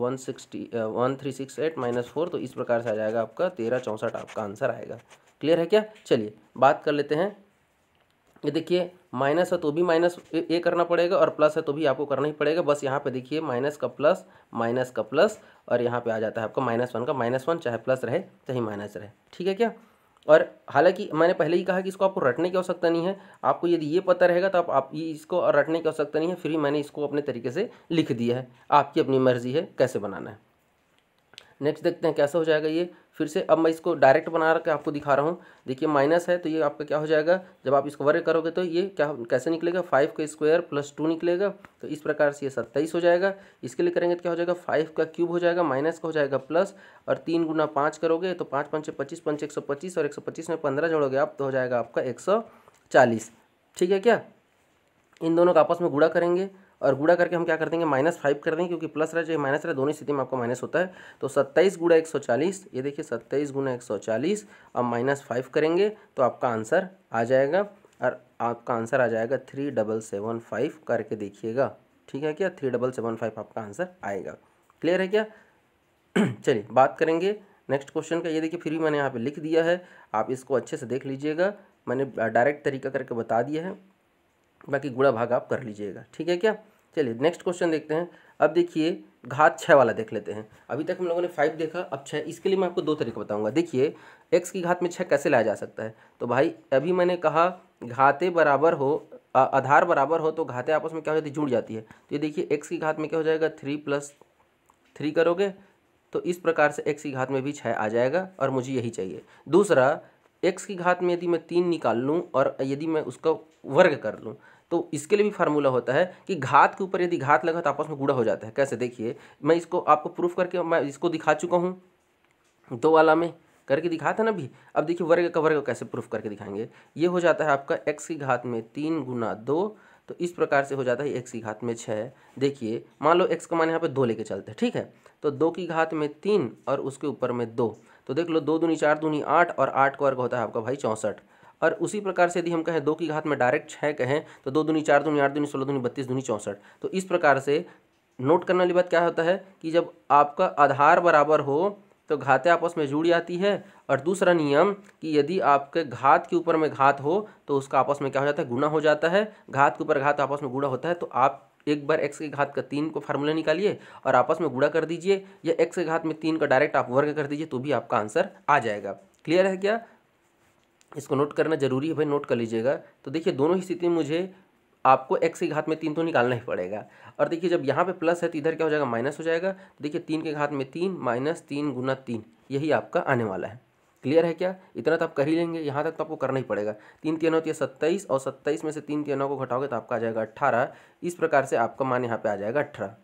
one sixty one three six eight minus four तो इस प्रकार से आ जाएगा आपका तेरह चौंसठ आपका आंसर आएगा क्लियर है क्या चलिए बात कर लेते हैं ये देखिए माइनस है तो भी माइनस ए करना पड़ेगा और प्लस है तो भी आपको करना ही पड़ेगा बस यहाँ पे देखिए माइनस का प्लस माइनस का प्लस और यहाँ पे आ जाता है आपका माइनस वन का माइनस वन चाहे प्लस रहे चाहे माइनस रहे ठीक है क्या और हालांकि मैंने पहले ही कहा कि इसको आपको रटने की आवश्यकता नहीं है आपको यदि ये पता रहेगा तो आप आप इसको रटने की आवश्यकता नहीं है फिर भी मैंने इसको अपने तरीके से लिख दिया है आपकी अपनी मर्जी है कैसे बनाना है नेक्स्ट देखते हैं कैसे हो जाएगा ये फिर से अब मैं इसको डायरेक्ट बना रहा आपको दिखा रहा हूँ देखिए माइनस है तो ये आपका क्या हो जाएगा जब आप इसको वर्ग करोगे तो ये क्या कैसे निकलेगा फाइव का स्क्वायर प्लस टू निकलेगा तो इस प्रकार से ये सत्ताईस हो जाएगा इसके लिए करेंगे तो क्या हो जाएगा फाइव का क्यूब हो जाएगा माइनस का हो जाएगा प्लस और तीन गुना पाँच करोगे तो पाँच पंच पच्चीस पंच एक सौ पच्चीस और एक सौ पच्चीस में पंद्रह जोड़ोगे आप तो हो जाएगा आपका एक सौ चालीस ठीक है क्या इन दोनों का आपस में गुड़ा करेंगे और गुड़ा करके हम क्या कर देंगे माइनस फाइव कर देंगे क्योंकि प्लस रहा चाहिए माइनस रहा दोनों स्थिति में आपको माइनस होता है तो सत्ताईस गुड़ा एक सौ चालीस ये देखिए सत्ताईस गुना एक सौ चालीस अब माइनस फाइव करेंगे तो आपका आंसर आ जाएगा और आपका आंसर आ जाएगा थ्री डबल सेवन फाइव करके देखिएगा ठीक है क्या थ्री डबल सेवन फाइव आपका आंसर आएगा क्लियर है क्या चलिए बात करेंगे नेक्स्ट क्वेश्चन का ये देखिए फिर भी मैंने यहाँ पर लिख दिया है आप इसको अच्छे से देख लीजिएगा मैंने डायरेक्ट तरीका करके बता दिया है बाकी गुड़ा भाग आप कर लीजिएगा ठीक है क्या चलिए नेक्स्ट क्वेश्चन देखते हैं अब देखिए घात छः वाला देख लेते हैं अभी तक हम लोगों ने फाइव देखा अब छः इसके लिए मैं आपको दो तरीके बताऊंगा देखिए एक्स की घात में छः कैसे लाया जा सकता है तो भाई अभी मैंने कहा घाते बराबर हो आधार बराबर हो तो घातें आपस में क्या हो जाती जुड़ जाती है तो ये देखिए एक्स की घात में क्या हो जाएगा थ्री प्लस थ्री करोगे तो इस प्रकार से एक्स की घात में भी छः आ जाएगा और मुझे यही चाहिए दूसरा एक्स की घात में यदि मैं तीन निकाल लूँ और यदि मैं उसका वर्ग कर लूँ तो इसके लिए भी फार्मूला होता है कि घात के ऊपर यदि घात लगा तो आपस में गुड़ा हो जाता है कैसे देखिए मैं इसको आपको प्रूफ करके मैं इसको दिखा चुका हूँ दो वाला में करके दिखा था ना भी अब देखिए वर्ग का वर्ग कैसे प्रूफ करके दिखाएंगे ये हो जाता है आपका एक्स की घात में तीन गुना दो तो इस प्रकार से हो जाता है एक्स की घात में छः देखिए मान लो एक्स का मान यहाँ पे दो लेके चलते हैं ठीक है तो दो की घात में तीन और उसके ऊपर में दो तो देख लो दो दूनी चार दूनी आठ और आठ का वर्ग होता है आपका भाई चौंसठ और उसी प्रकार से यदि हम कहें दो की घात में डायरेक्ट छः कहें तो दो दूनी चार दूनी आठ दूनी सोलह दूनी बत्तीस दूनी चौंसठ तो इस प्रकार से नोट करने वाली बात क्या होता है कि जब आपका आधार बराबर हो तो घातें आपस में जुड़ जाती है और दूसरा नियम कि यदि आपके घात के ऊपर में घात हो तो उसका आपस में क्या हो जाता है गुणा हो जाता है घात के ऊपर घात आपस में गुणा होता है तो आप एक बार एक्स के घात का तीन को फार्मूला निकालिए और आपस में गुड़ा कर दीजिए या एक्स के घात में तीन का डायरेक्ट आप वर्ग कर दीजिए तो भी आपका आंसर आ जाएगा क्लियर है क्या इसको नोट करना जरूरी है भाई नोट कर लीजिएगा तो देखिए दोनों ही स्थिति में मुझे आपको एक्स के घात में तीन तो निकालना ही पड़ेगा और देखिए जब यहाँ पे प्लस है तो इधर क्या हो जाएगा माइनस हो जाएगा तो देखिए तीन के घात में तीन माइनस तीन गुना तीन यही आपका आने वाला है क्लियर है क्या इतना तो आप कर ही लेंगे यहाँ तक तो आपको करना ही पड़ेगा तीन तीन होती तो है सत्ताईस और सत्ताईस में से तीन तीन को घटाओगे तो आपका आ जाएगा अट्ठारह इस प्रकार से आपका मान यहाँ पे आ जाएगा अट्ठारह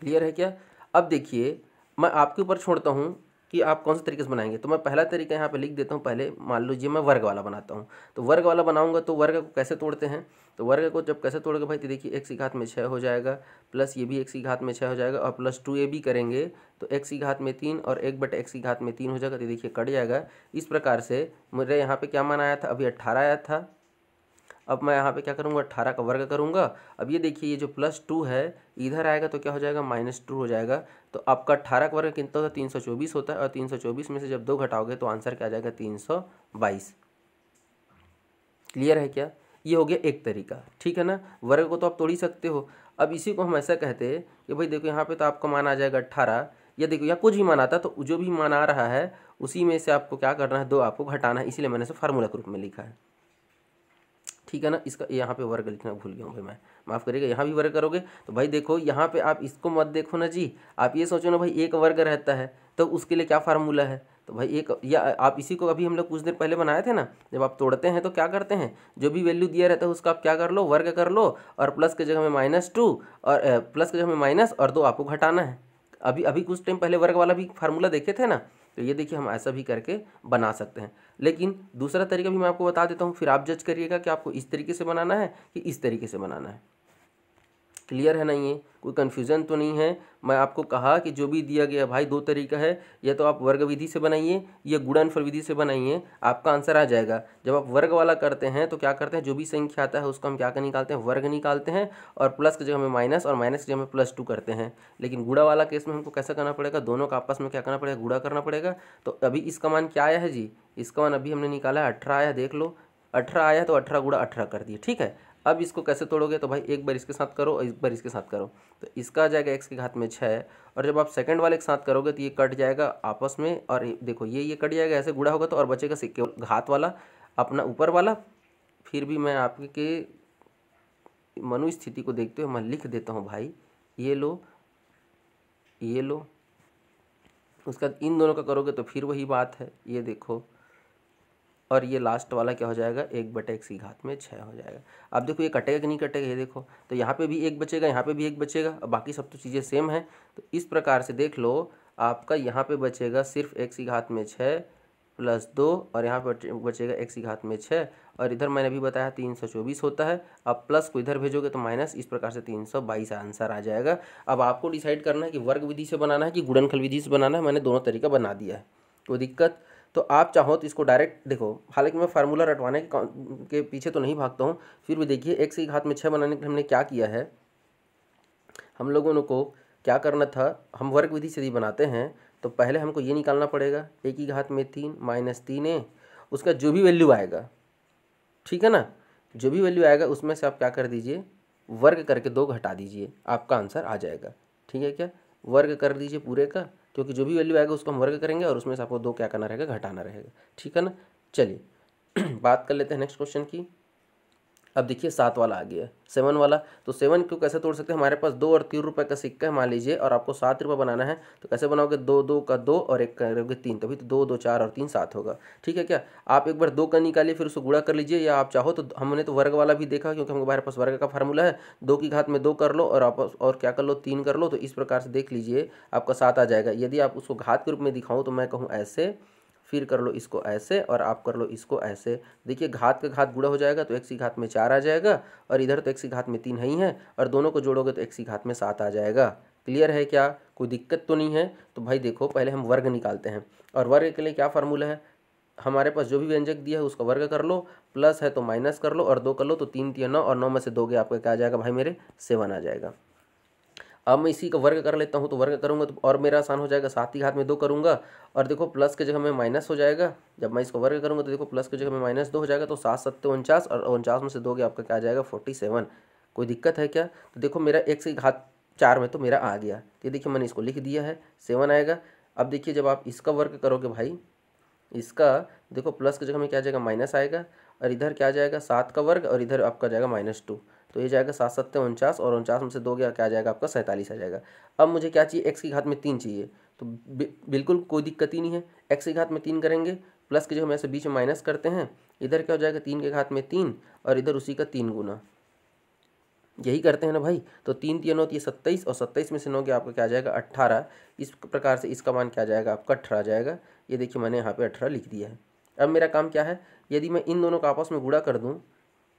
क्लियर है क्या अब देखिए मैं आपके ऊपर छोड़ता हूँ कि आप कौन से तरीके से बनाएंगे तो मैं पहला तरीका यहाँ पे लिख देता हूँ पहले मान लीजिए मैं वर्ग वाला बनाता हूँ तो वर्ग वाला बनाऊंगा तो वर्ग को कैसे तोड़ते हैं तो वर्ग को जब कैसे तोड़ेगा भाई तो देखिए एक सी घात में छः हो जाएगा प्लस ये भी एक सी घात में छः हो जाएगा और प्लस टू ए भी करेंगे तो एक सी घात में तीन और एक बट एक सी घात में तीन हो जाएगा तो देखिए कट जाएगा इस प्रकार से मेरे यहाँ पर क्या मान आया था अभी अट्ठारह आया था अब मैं यहाँ पे क्या करूँगा अट्ठारह का वर्ग करूँगा अब ये देखिए ये जो प्लस टू है इधर आएगा तो क्या हो जाएगा माइनस टू हो जाएगा तो आपका अट्ठारह का वर्ग कितना होता है तीन सौ चौबीस होता है और तीन सौ चौबीस में से जब दो घटाओगे तो आंसर क्या आ जाएगा तीन सौ बाईस क्लियर है क्या ये हो गया एक तरीका ठीक है ना वर्ग को तो आप तोड़ ही सकते हो अब इसी को हम ऐसा कहते हैं कि भाई देखो यहाँ पर तो आपका मान आ जाएगा अट्ठारह या देखो या कुछ भी मान आता तो जो भी मान आ रहा है उसी में से आपको क्या करना है दो आपको घटाना है इसीलिए मैंने इसे फार्मूला के रूप में लिखा है ठीक है ना इसका यहाँ पे वर्ग लिखना भूल गया हूँ भाई मैं माफ़ करिएगा यहाँ भी वर्ग करोगे तो भाई देखो यहाँ पे आप इसको मत देखो ना जी आप ये सोचो ना भाई एक वर्ग रहता है तो उसके लिए क्या फार्मूला है तो भाई एक या आप इसी को अभी हम लोग कुछ देर पहले बनाए थे ना जब आप तोड़ते हैं तो क्या करते हैं जो भी वैल्यू दिया रहता है उसका आप क्या कर लो वर्ग कर लो और प्लस की जगह में माइनस टू और प्लस के जगह में माइनस और दो आपको घटाना है अभी अभी कुछ टाइम पहले वर्ग वाला भी फार्मूला देखे थे ना तो ये देखिए हम ऐसा भी करके बना सकते हैं लेकिन दूसरा तरीका भी मैं आपको बता देता हूँ फिर आप जज करिएगा कि आपको इस तरीके से बनाना है कि इस तरीके से बनाना है क्लियर है ना ये कोई कन्फ्यूज़न तो नहीं है मैं आपको कहा कि जो भी दिया गया भाई दो तरीका है या तो आप वर्ग विधि से बनाइए या गुणनफल विधि से बनाइए आपका आंसर आ जाएगा जब आप वर्ग वाला करते हैं तो क्या करते हैं जो भी संख्या आता है उसको हम क्या कर निकालते हैं वर्ग निकालते हैं और प्लस की जगह में माइनस और माइनस की जगह में प्लस टू करते हैं लेकिन गुड़ा वाला केस में हमको कैसा करना पड़ेगा दोनों का आपस में क्या करना पड़ेगा गुड़ा करना पड़ेगा तो अभी इसका मान क्या आया है जी इसका मान अभी हमने निकाला है अठारह आया देख लो अठारह आया तो अठारह गुड़ा अठारह कर दिए ठीक है अब इसको कैसे तोड़ोगे तो भाई एक बार इसके साथ करो एक बार इसके साथ करो तो इसका आ जाएगा एक्स के घात में छः और जब आप सेकंड वाले के साथ करोगे तो ये कट जाएगा आपस में और देखो ये ये कट जाएगा ऐसे गुड़ा होगा तो और बचेगा सिक्के घात वाला अपना ऊपर वाला फिर भी मैं आपके मनुस्थिति को देखते हुए मैं लिख देता हूँ भाई ये लो ये लो उसके बाद इन दोनों का करोगे तो फिर वही बात है ये देखो और ये लास्ट वाला क्या हो जाएगा एक बटे एक सी घात में छः हो जाएगा अब देखो ये कटेगा कि नहीं कटेगा ये देखो तो यहाँ पे भी एक बचेगा यहाँ पे भी एक बचेगा और बाकी सब तो चीज़ें सेम हैं तो इस प्रकार से देख लो आपका यहाँ पे बचेगा सिर्फ एक सी घात में छः प्लस दो और यहाँ पर बचेगा एक सी घात में छः और इधर मैंने अभी बताया तीन सौ चौबीस होता है अब प्लस को इधर भेजोगे तो माइनस इस प्रकार से तीन सौ बाईस आंसर आ जाएगा अब आपको डिसाइड करना है कि वर्ग विधि से बनाना है कि गुड़नखल विधि से बनाना है मैंने दोनों तरीका बना दिया है कोई तो दिक्कत तो आप चाहो तो इसको डायरेक्ट देखो हालांकि मैं फार्मूला रटवाने के के पीछे तो नहीं भागता हूँ फिर भी देखिए एक से एक हाथ में छः बनाने के लिए हमने क्या किया है हम लोगों को क्या करना था हम वर्ग विधि से यदि बनाते हैं तो पहले हमको ये निकालना पड़ेगा एक ही घात में तीन माइनस तीन ए उसका जो भी वैल्यू आएगा ठीक है ना जो भी वैल्यू आएगा उसमें से आप क्या कर दीजिए वर्ग करके दो घटा दीजिए आपका आंसर आ जाएगा ठीक है क्या वर्ग कर दीजिए पूरे का क्योंकि जो भी वैल्यू आएगा उसको हम वर्ग करेंगे और उसमें से आपको दो क्या करना रहेगा घटाना रहेगा ठीक है ना चलिए बात कर लेते हैं नेक्स्ट क्वेश्चन की अब देखिए सात वाला आ गया सेवन वाला तो सेवन को कैसे तोड़ सकते हैं हमारे पास दो और तीन रुपये का सिक्का है मान लीजिए और आपको सात रुपये बनाना है तो कैसे बनाओगे दो दो का दो और एक करोगे तीन तभी तो दो दो चार और तीन सात होगा ठीक है क्या आप एक बार दो का निकालिए फिर उसको गुड़ा कर लीजिए या आप चाहो तो हमने तो वर्ग वाला भी देखा क्योंकि हमारे पास वर्ग का फार्मूला है दो की घात में दो कर लो और आप और क्या कर लो तीन कर लो तो इस प्रकार से देख लीजिए आपका सात आ जाएगा यदि आप उसको घात के रूप में दिखाऊँ तो मैं कहूँ ऐसे फिर कर लो इसको ऐसे और आप कर लो इसको ऐसे देखिए घात का घात गुड़ा हो जाएगा तो एक सी घात में चार आ जाएगा और इधर तो एक सी घात में तीन है ही है और दोनों को जोड़ोगे तो एक सी घात में सात आ जाएगा क्लियर है क्या कोई दिक्कत तो नहीं है तो भाई देखो पहले हम वर्ग निकालते हैं और वर्ग के लिए क्या फार्मूला है हमारे पास जो भी व्यंजक दिया है उसका वर्ग कर लो प्लस है तो माइनस कर लो और दो कर लो तो तीन तीन नौ और नौ में से दो गए आपका क्या आ जाएगा भाई मेरे सेवन आ जाएगा अब मैं इसी का वर्ग कर लेता हूँ तो वर्ग करूँगा तो और मेरा आसान हो जाएगा सात ही हाथ में दो करूँगा और देखो प्लस की जगह में माइनस हो जाएगा जब मैं इसको वर्ग करूँगा तो देखो प्लस की जगह में माइनस दो हो जाएगा तो सात सत्तर तो उनचास और उनचास में से दो गया आपका क्या आ जाएगा फोर्टी सेवन कोई दिक्कत है क्या तो देखो मेरा एक से घात चार में तो मेरा आ गया ये देखिए मैंने इसको लिख दिया है सेवन आएगा अब देखिए जब आप इसका वर्क करोगे भाई इसका देखो प्लस की जगह में क्या जाएगा माइनस आएगा और इधर क्या जाएगा सात का वर्ग और इधर आपका जाएगा माइनस टू तो ये जाएगा सात सत्तर उनचास और उनचास में से दो गया क्या जाएगा आपका सैंतालीस आ जाएगा अब मुझे क्या चाहिए एक्स की घात में तीन चाहिए तो बिल्कुल कोई दिक्कत ही नहीं है एक्स की घात में तीन करेंगे प्लस के जो हम ऐसे बीच में माइनस करते हैं इधर क्या हो जाएगा तीन के घात में तीन और इधर उसी का तीन गुना यही करते हैं ना भाई तो तीन तीन नौ तीन तो सत्ताईस और सत्ताईस में से नौ गया आपका क्या जाएगा अट्ठारह इस प्रकार से इसका मान क्या जाएगा आपका अट्ठारह जाएगा ये देखिए मैंने यहाँ पे अट्ठारह लिख दिया है अब मेरा काम क्या है यदि मैं इन दोनों का आपस में गुड़ा कर दूँ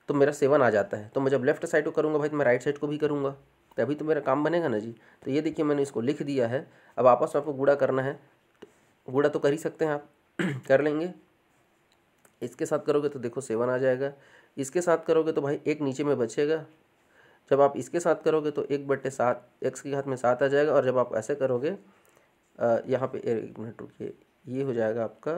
तो मेरा सेवन आ जाता है तो मैं जब लेफ्ट साइड को करूँगा भाई तो मैं राइट साइड को भी करूँगा तो अभी तो मेरा काम बनेगा ना जी तो ये देखिए मैंने इसको लिख दिया है अब आपस में आपको गुड़ा करना है तो गुड़ा तो कर ही सकते हैं आप कर लेंगे इसके साथ करोगे तो देखो सेवन आ जाएगा इसके साथ करोगे तो भाई एक नीचे में बचेगा जब आप इसके साथ करोगे तो एक बट्टे सात एक्स के हाथ में सात आ जाएगा और जब आप ऐसे करोगे यहाँ पे एक मिनट रुकिए ये हो जाएगा आपका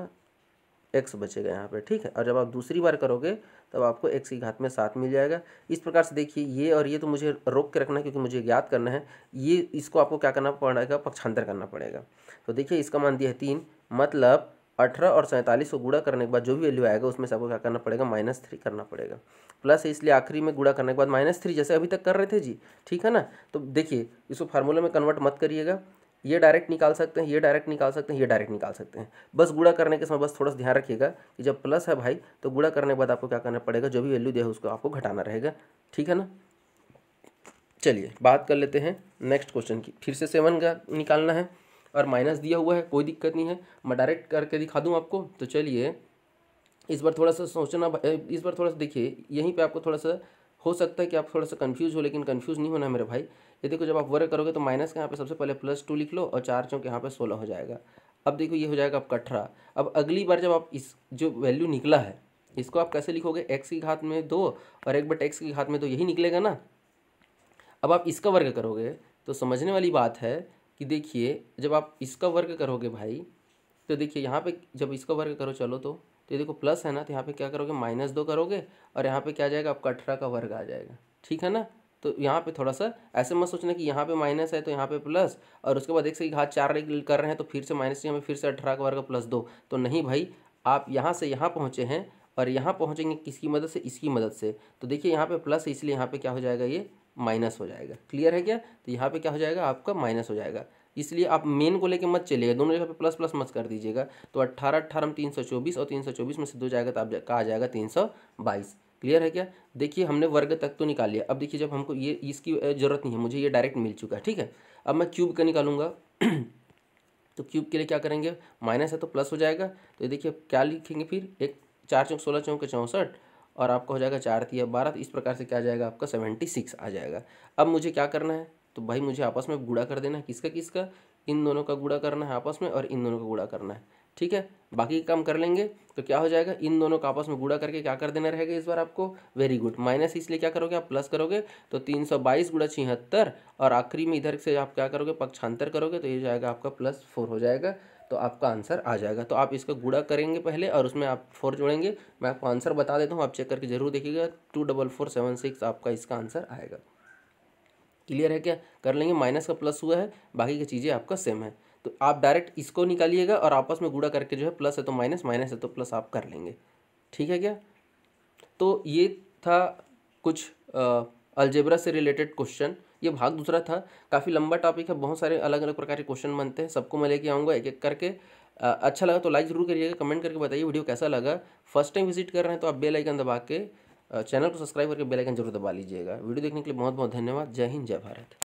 एक्स बचेगा यहाँ पे ठीक है और जब आप दूसरी बार करोगे तब आपको एक्स की घात में सात मिल जाएगा इस प्रकार से देखिए ये और ये तो मुझे रोक के रखना है क्योंकि मुझे ज्ञात करना है ये इसको आपको क्या करना पड़ेगा पक्षांतर करना पड़ेगा तो देखिए इसका मान दिया है तीन मतलब अठारह और सैंतालीस को गुड़ा करने के बाद जो भी वैल्यू आएगा उसमें से आपको क्या करना पड़ेगा माइनस थ्री करना पड़ेगा प्लस इसलिए आखिरी में गुड़ा करने के बाद माइनस थ्री जैसे अभी तक कर रहे थे जी ठीक है ना तो देखिए इसको फार्मूला में कन्वर्ट मत करिएगा ये डायरेक्ट निकाल सकते हैं ये डायरेक्ट निकाल सकते हैं ये डायरेक्ट निकाल सकते हैं बस गुड़ा करने के समय बस थोड़ा सा ध्यान रखिएगा कि जब प्लस है भाई तो गुड़ा करने के बाद आपको क्या करना पड़ेगा जो भी वैल्यू दिया है उसको आपको घटाना रहेगा ठीक है ना चलिए बात कर लेते हैं नेक्स्ट क्वेश्चन की फिर से सेवन का निकालना है और माइनस दिया हुआ है कोई दिक्कत नहीं है मैं डायरेक्ट करके दिखा दूँ आपको तो चलिए इस बार थोड़ा सा सोचना इस बार थोड़ा सा देखिए यहीं पर आपको थोड़ा सा हो सकता है कि आप थोड़ा सा कन्फ्यूज़ हो लेकिन कन्फ्यूज़ नहीं होना मेरे भाई ये देखो जब आप वर्क करोगे तो माइनस के यहाँ पे सबसे पहले प्लस टू लिख लो और चार चौंक यहाँ पे सोलह हो जाएगा अब देखो ये हो जाएगा आपका अठारह अब अगली बार जब आप इस जो वैल्यू निकला है इसको आप कैसे लिखोगे एक्स की घात में दो और एक बट एक्स की घात में तो यही निकलेगा ना अब आप इसका वर्ग करोगे तो समझने वाली बात है कि देखिए जब आप इसका वर्ग करोगे भाई तो देखिए यहाँ पे जब इसका वर्ग करो चलो तो तो ये देखो प्लस है ना तो यहाँ पे क्या करोगे माइनस दो करोगे और यहाँ पे क्या जाएगा आपका अठारह का वर्ग आ जाएगा ठीक है ना तो यहाँ पे थोड़ा सा ऐसे मत सोचना कि यहाँ पे माइनस है तो यहाँ पे प्लस और उसके बाद एक से घात चार कर रहे हैं तो फिर से माइनस हमें फिर से अठारह का वर्ग प्लस दो तो नहीं भाई आप यहाँ से यहाँ पहुँचे हैं और यहाँ पहुँचेंगे किसकी मदद से इसकी मदद से तो देखिए यहाँ पर प्लस इसलिए यहाँ पर क्या हो जाएगा ये माइनस हो जाएगा क्लियर है क्या तो यहाँ पर क्या हो जाएगा आपका माइनस हो जाएगा इसलिए आप मेन को लेके मत चलेगा दोनों जगह पे प्लस प्लस मत कर दीजिएगा तो अट्ठारह अट्ठारह में तीन सौ चौबीस और तीन सौ चौबीस में से दो जाएगा तो आप जा, कहा जाएगा तीन सौ बाईस क्लियर है क्या देखिए हमने वर्ग तक तो निकाल लिया अब देखिए जब हमको ये इसकी ज़रूरत नहीं है मुझे ये डायरेक्ट मिल चुका है ठीक है अब मैं क्यूब का निकालूंगा तो क्यूब के लिए क्या करेंगे माइनस है तो प्लस हो जाएगा तो देखिए क्या लिखेंगे फिर एक चार चौक सोलह चौक चौंसठ और आपका हो जाएगा चार तीन बारह तो इस प्रकार से क्या जाएगा आपका सेवेंटी सिक्स आ जाएगा अब मुझे क्या करना है तो भाई मुझे आपस में गुड़ा कर देना है किसका किसका इन दोनों का गुड़ा करना है आपस में और इन दोनों का गुड़ा करना है ठीक है बाकी काम कर लेंगे तो क्या हो जाएगा इन दोनों का आपस में गुड़ा करके क्या कर देना रहेगा इस बार आपको वेरी गुड माइनस इसलिए क्या करोगे आप प्लस करोगे तो तीन सौ बाईस गुड़ा छिहत्तर और आखिरी में इधर से आप क्या करोगे पक्षांतर करोगे तो ये जाएगा आपका प्लस फोर हो जाएगा तो आपका आंसर आ जाएगा तो आप इसका गुड़ा करेंगे पहले और उसमें आप फोर जोड़ेंगे मैं आपको आंसर बता देता हूँ आप चेक करके जरूर देखिएगा two double four seven six आपका इसका आंसर आएगा क्लियर है क्या कर लेंगे माइनस का प्लस हुआ है बाकी की चीज़ें आपका सेम है तो आप डायरेक्ट इसको निकालिएगा और आपस में गुड़ा करके जो है प्लस है तो माइनस माइनस है तो प्लस आप कर लेंगे ठीक है क्या तो ये था कुछ अलजेब्रा से रिलेटेड क्वेश्चन ये भाग दूसरा था काफ़ी लंबा टॉपिक है बहुत सारे अलग अलग प्रकार के क्वेश्चन बनते हैं सबको मैं लेके आऊँगा एक एक करके आ, अच्छा लगा तो लाइक ज़रूर करिएगा कमेंट करके बताइए वीडियो कैसा लगा फर्स्ट टाइम विजिट कर रहे हैं तो आप बेल आइकन दबा के चैनल को सब्सक्राइब करके बेल आइकन जरूर दबा लीजिएगा वीडियो देखने के लिए बहुत बहुत धन्यवाद जय हिंद जय भारत